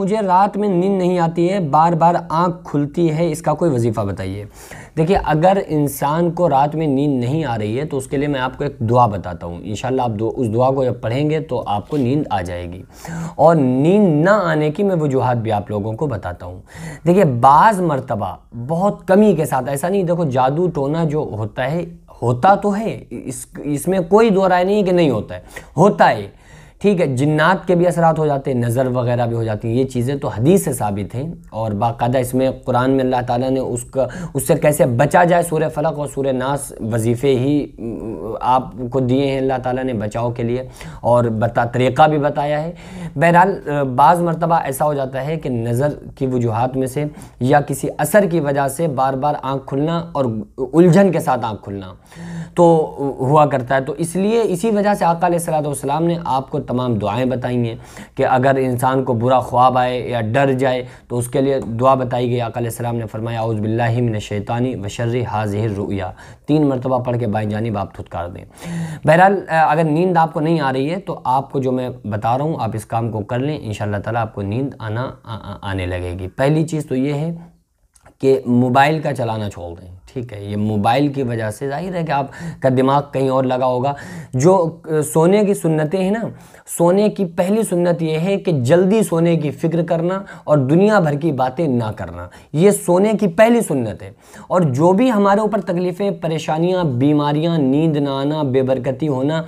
मुझे रात में नींद नहीं आती है बार बार आंख खुलती है इसका कोई वजीफ़ा बताइए देखिए अगर इंसान को रात में नींद नहीं आ रही है तो उसके लिए मैं आपको एक दुआ बताता हूँ इन आप उस दुआ को जब पढ़ेंगे तो आपको नींद आ जाएगी और नींद ना आने की मैं वजूहत भी आप लोगों को बताता हूँ देखिए बाज़ मरतबा बहुत कमी के साथ ऐसा नहीं देखो जादू टोना जो होता है होता तो है इस इसमें कोई दो नहीं कि नहीं होता है होता है ठीक है जिन्नात के भी असरात हो जाते हैं नज़र वगैरह भी हो जाती है ये चीज़ें तो हदीस से साबित हैं और बाकायदा इसमें कुरान में अल्लाह ताला ने उसका उससे कैसे बचा जाए सूर्य फलक और सूर्य नास वजीफ़े ही आपको दिए हैं अल्लाह ताला ने बचाव के लिए और बता तरीक़ा भी बताया है बहरहाल बाज़ मरतबा ऐसा हो जाता है कि नज़र की वजूहत में से या किसी असर की वजह से बार बार आँख खुलना और उलझन के साथ आँख खुलना तो हुआ करता है तो इसलिए इसी वजह से आका सलाम ने आपको तमाम दुआएं बताई हैं कि अगर इंसान को बुरा ख्वाब आए या डर जाए तो उसके लिए दुआ बताई गई अकाम ने फरमाया उज़बिल्लिमिन शैतानी वशर्र हाजिर रुया तीन मरतबा पढ़ के बाई जानब आप थुतकार दें बहरहाल अगर नींद आपको नहीं आ रही है तो आपको जो मैं बता रहा हूँ आप इस काम को कर लें इन शाह आपको नींद आना आने लगेगी पहली चीज़ तो ये है कि मोबाइल का चलाना छोड़ दें ठीक है ये मोबाइल की वजह से जाहिर है कि आपका दिमाग कहीं और लगा होगा जो सोने की सुन्नतें हैं ना सोने की पहली सुन्नत ये है कि जल्दी सोने की फ़िक्र करना और दुनिया भर की बातें ना करना ये सोने की पहली सुन्नत है और जो भी हमारे ऊपर तकलीफ़ें परेशानियाँ बीमारियाँ नींद ना आना बेबरकती होना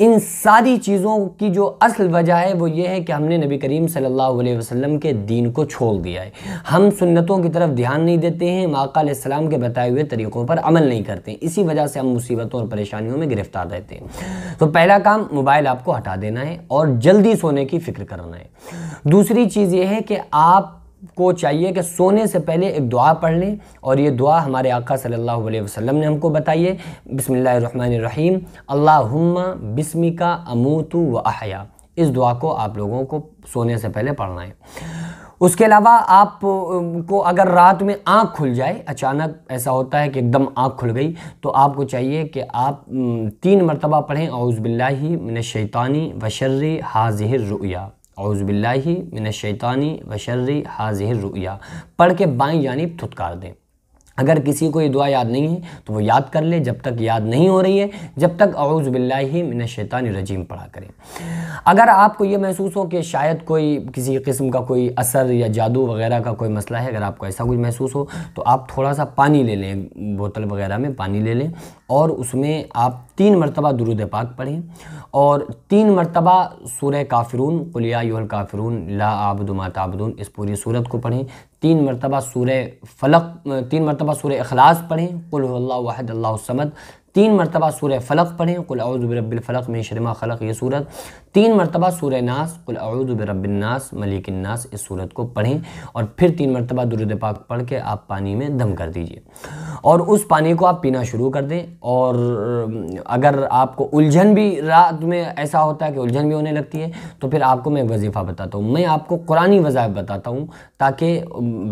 इन सारी चीज़ों की जो असल वजह है वो ये है कि हमने नबी करीम सल्लल्लाहु अलैहि वसल्लम के दीन को छोड़ दिया है हम सुन्नतों की तरफ ध्यान नहीं देते हैं माकाम के बताए हुए हुए तरीक़ों पर अमल नहीं करते इसी वजह से हम मुसीबतों और परेशानियों में गिरफ्तार रहते हैं तो पहला काम मोबाइल आपको हटा देना है और जल्दी सोने की फ़िक्र करना है दूसरी चीज़ यह है कि आप को चाहिए कि सोने से पहले एक दुआ पढ़ लें और ये दुआ हमारे आका सल्लल्लाहु अलैहि वसल्लम ने हमको बताई है बिसमीम अल्लाहुम्मा बिस्मिका अमूतु व अहया इस दुआ को आप लोगों को सोने से पहले पढ़ना है उसके अलावा आप को अगर रात में आँख खुल जाए अचानक ऐसा होता है कि एकदम आँख खुल गई तो आपको चाहिए कि आप तीन मरतबा पढ़ें बिल्ला मिन शैतानी वशर्र हाजिर रुया बिल्ला मिन शैतानी वशर्र हाजिर रुया पढ़ के बाई जानब थुतकार दें अगर किसी को ये दुआ याद नहीं है तो वो याद कर ले जब तक याद नहीं हो रही है जब तक अवज़ बिल्ला शैतान रजीम पढ़ा करें अगर आपको ये महसूस हो कि शायद कोई किसी किस्म का कोई असर या जादू वगैरह का कोई मसला है अगर आपको ऐसा कुछ महसूस हो तो आप थोड़ा सा पानी ले लें बोतल वगैरह में पानी ले लें और उसमें आप तीन मरतबा दुरुद पाक पढ़ें और तीन मरतबा सूर्य काफिरून कुलिया काफिरून ला आबदुमा ताबदून इस पूरी सूरत को पढ़ें तीन मरतबा सूर फलक तीन मरतबा सूर अखलास पढ़ें कुल्लाद वाहद अल्लाह समद तीन मरतबा सूर्य फ़लक पढ़ें फ़लक में शर्मा खलक ये सूरत तीन मरतबा सूर्य नास कुलबरबिलनास मलिकन्नास इस सूरत को पढ़ें और फिर तीन मरतबा दुरुद पाक पढ़ के आप पानी में दम कर दीजिए और उस पानी को आप पीना शुरू कर दें और अगर आपको उलझन भी रात में ऐसा होता है कि उलझन भी होने लगती है तो फिर आपको मैं वजीफ़ा बताता हूँ मैं आपको कुरानी वज़ाइफ बताता हूँ ताकि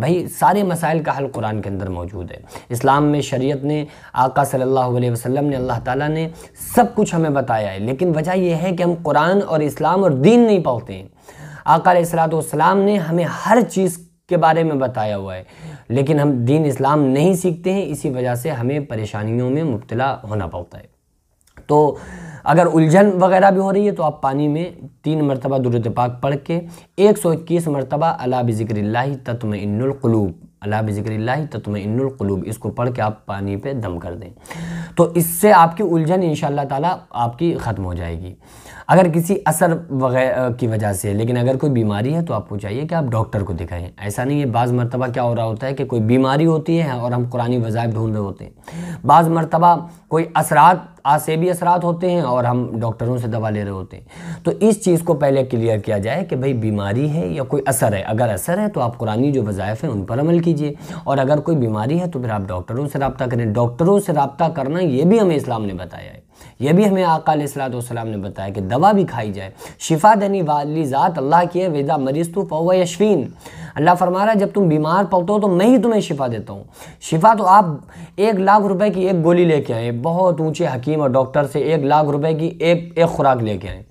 भाई सारे मसाइल का हल कुरान के अंदर मौजूद है इस्लाम में शरीत ने आका सल्ला अलैहि वसल्लम ने अल्लाह ताला ने सब कुछ हमें बताया है लेकिन वजह यह है कि हम कुरान और इस्लाम और दीन नहीं पाते हैं आका सलाम ने हमें हर चीज़ के बारे में बताया हुआ है लेकिन हम दीन इस्लाम नहीं सीखते हैं इसी वजह से हमें परेशानियों में मुबतला होना पड़ता है तो अगर उलझन वगैरह भी हो रही है तो आप पानी में तीन मरतबा दुरुद पाक पढ़ के एक सौ इक्कीस मरतबा अला बिक्र तत्म इनकलूब अला बिजिक्र तो तुम्हें इनकलूब इसको पढ़ के आप पानी पे दम कर दें तो इससे आपकी उलझन इन ताला आपकी ख़त्म हो जाएगी अगर किसी असर वगैरह की वजह से लेकिन अगर कोई बीमारी है तो आपको चाहिए कि आप डॉक्टर को दिखाएं ऐसा नहीं है बाज़ मरतबा क्या हो रहा होता है कि कोई बीमारी होती है और हम कुरानी वज़ाइफ ढूंढ रहे होते हैं बाज़ मरतबा कोई असरात आसेबी असरात होते हैं और हम डॉक्टरों से दवा ले रहे होते हैं तो इस चीज़ को पहले क्लियर किया जाए कि भाई बीमारी है या कोई असर है अगर असर है तो आप कुरानी जो वज़ाइफ हैं उन पर अमल कीजिए और अगर कोई बीमारी है तो फिर आप डॉक्टरों से रबता करें डॉक्टरों से रबता करना ये भी हमें इस्लाम ने बताया है यह भी हमें आका ने बताया कि दवा भी खाई जाए शिफा देने वाली ज़ात अल्लाह की है वेदा मरीज तो पौ यशवीन अल्लाह फरमा रहा है जब तुम बीमार पड़ते हो तो मैं ही तुम्हें शिफा देता हूँ शिफा तो आप एक लाख रुपए की एक गोली लेके आए बहुत ऊंचे हकीम और डॉक्टर से एक लाख रुपए की एक एक खुराक लेके आए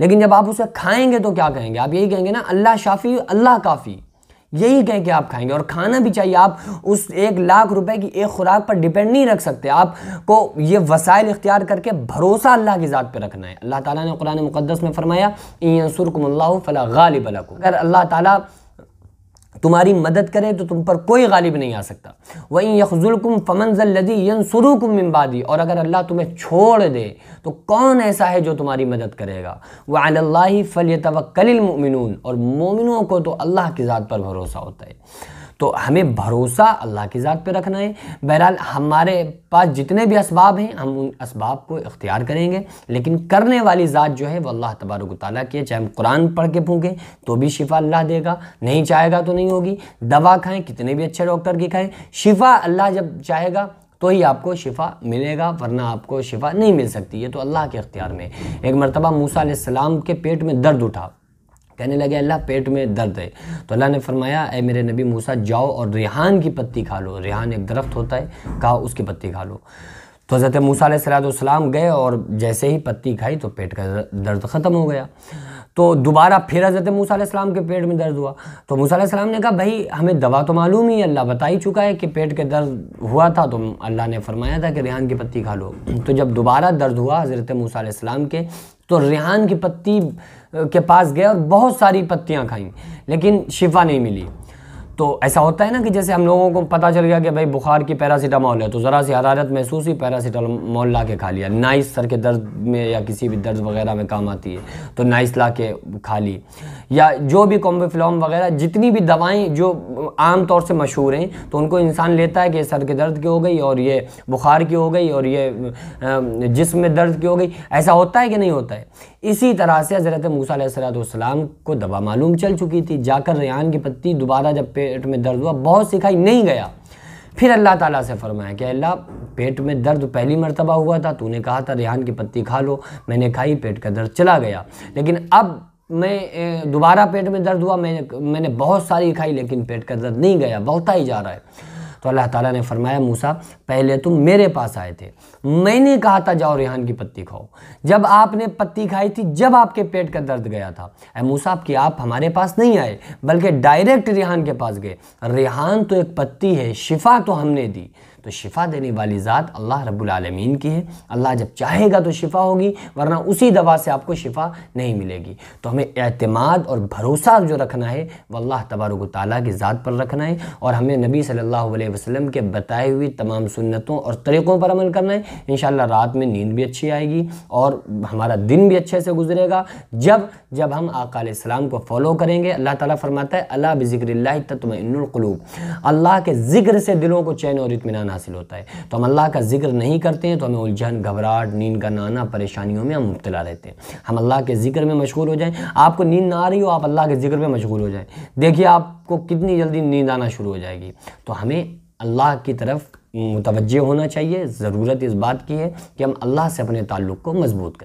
लेकिन जब आप उसे खाएंगे तो क्या कहेंगे आप यही कहेंगे ना अल्लाह शाफ़ी अल्लाह काफ़ी यही कह के आप खाएंगे और खाना भी चाहिए आप उस एक लाख रुपए की एक खुराक पर डिपेंड नहीं रख सकते आपको ये वसाइल इख्तियार करके भरोसा अल्लाह की ज़ात पर रखना है अल्लाह ताला ने कुरान मुकदस में फरमाया इन सुरकमल्ला फ़ला गालिब अगर अल्लाह ताला तुम्हारी मदद करे तो तुम पर कोई गालिब नहीं आ सकता वहीं यखजुलकुम फ़मनजल्लदी यनसरुकुम मिम्बादी और अगर अल्लाह तुम्हें छोड़ दे तो कौन ऐसा है जो तुम्हारी मदद करेगा वह अल्लाह फ़ल तवक्लमिन और मोमिनों को तो अल्लाह की ज़ात पर भरोसा होता है तो हमें भरोसा अल्लाह की ज़ात पे रखना है बहरहाल हमारे पास जितने भी इसबाब हैं हम उन इसबाब को इख्तियार करेंगे लेकिन करने वाली ज़ात जो है वह अल्लाह तबारक ताली की है चाहे हम कुरान पढ़ के फूकें तो भी शिफा अल्लाह देगा नहीं चाहेगा तो नहीं होगी दवा खाएं कितने भी अच्छे डॉक्टर की खाएं शिफा अल्लाह जब चाहेगा तो ही आपको शिफा मिलेगा वरना आपको शिफा नहीं मिल सकती ये तो अल्लाह के अख्तियार में एक मरतबा मूसा सलाम के पेट में दर्द उठा कहने लगे अल्लाह पेट में दर्द है तो अल्लाह ने फरमाया ए मेरे नबी मूसा जाओ और रेहान की पत्ती खा लो रेहान एक दरख्त होता है कहा उसकी पत्ती खा लो तो हज़रत मूसा सलाम गए और जैसे ही पत्ती खाई तो पेट का दर्द ख़त्म हो गया तो दोबारा फिर हज़रत मूसा के पेट में दर्द हुआ तो मूसा ने कहा भाई हमें दवा तो मालूम ही अल्लाह बता ही चुका है कि पेट के दर्द हुआ था तो अल्लाह ने फरमाया था कि रेहान की पत्ती खा लो तो जब दोबारा दर्द हुआ हज़रत मूसा के तो रेहान की पत्ती के पास गए और बहुत सारी पत्तियाँ खाईं लेकिन शिफा नहीं मिली तो ऐसा होता है ना कि जैसे हम लोगों को पता चल गया कि भाई बुखार की पैरासीटामोल है तो ज़रा सी हरारत महसूस ही पैरासीटामोल ला के खा लिया नाइस सर के दर्द में या किसी भी दर्द वगैरह में काम आती है तो नाइस ला के खा ली या जो भी कॉम्बेफ्लॉम वगैरह जितनी भी दवाएं जो आम तौर से मशहूर हैं तो उनको इंसान लेता है कि सर के दर्द की हो गई और ये बुखार की हो गई और ये जिसम में दर्द की हो गई ऐसा होता है कि नहीं होता है इसी तरह से हज़रत मूसा सलाम को दवा मालूम चल चुकी थी जाकर रेहान की पत्ती दोबारा जब पे पेट में दर्द हुआ बहुत सिखाई नहीं गया फिर अल्लाह ताला से फरमाया कि अल्लाह पेट में दर्द पहली मरतबा हुआ था तूने कहा था रेहान की पत्ती खा लो मैंने खाई पेट का दर्द चला गया लेकिन अब मैं दोबारा पेट में दर्द हुआ मैंने मैंने बहुत सारी खाई लेकिन पेट का दर्द नहीं गया बहुता ही जा रहा है तो अल्लाह ताला ने फरमाया मूसा पहले तुम मेरे पास आए थे मैंने कहा था जाओ रेहान की पत्ती खाओ जब आपने पत्ती खाई थी जब आपके पेट का दर्द गया था अरे मूसा आपकी आप हमारे पास नहीं आए बल्कि डायरेक्ट रेहान के पास गए रेहान तो एक पत्ती है शिफा तो हमने दी तो शिफ़ा देने वाली ज़ात अल्लाह रब्लमीन की है अल्लाह जब चाहेगा तो शिफ़ा होगी वरना उसी दवा से आपको शिफ़ा नहीं मिलेगी तो हमें अतमाद और भरोसा जो रखना है वह अल्लाह तबारक ताली की ज़ात पर रखना है और हमें नबी सल्ला वसम के बताए हुए तमाम सुन्नतों और तरीक़ों पर अमल करना है इन रात में नींद भी अच्छी आएगी और हमारा दिन भी अच्छे से गुजरेगा जब जब हम आकाम को फॉलो करेंगे अल्लाह ताला फरमाता है अल्लाह बिक्र तत्मकलूब अल्लाह के ज़िक्र से दिलों को चैन और इतमान हासिल होता है तो हम अल्लाह का जिक्र नहीं करते हैं तो हमें उलझन घबराहट नींद का नाना परेशानियों में हम मुबतला रहते हैं हम अल्लाह के जिक्र में मशगूल हो जाएँ आपको नींद ना आ रही हो आप अल्लाह के जिक्र में मशगूल हो जाएँ देखिए आपको कितनी जल्दी नींद आना शुरू हो जाएगी तो हमें अल्लाह की तरफ मुतवजह होना चाहिए ज़रूरत इस बात की है कि हम अल्लाह से अपने ताल्लुक़ को मजबूत करें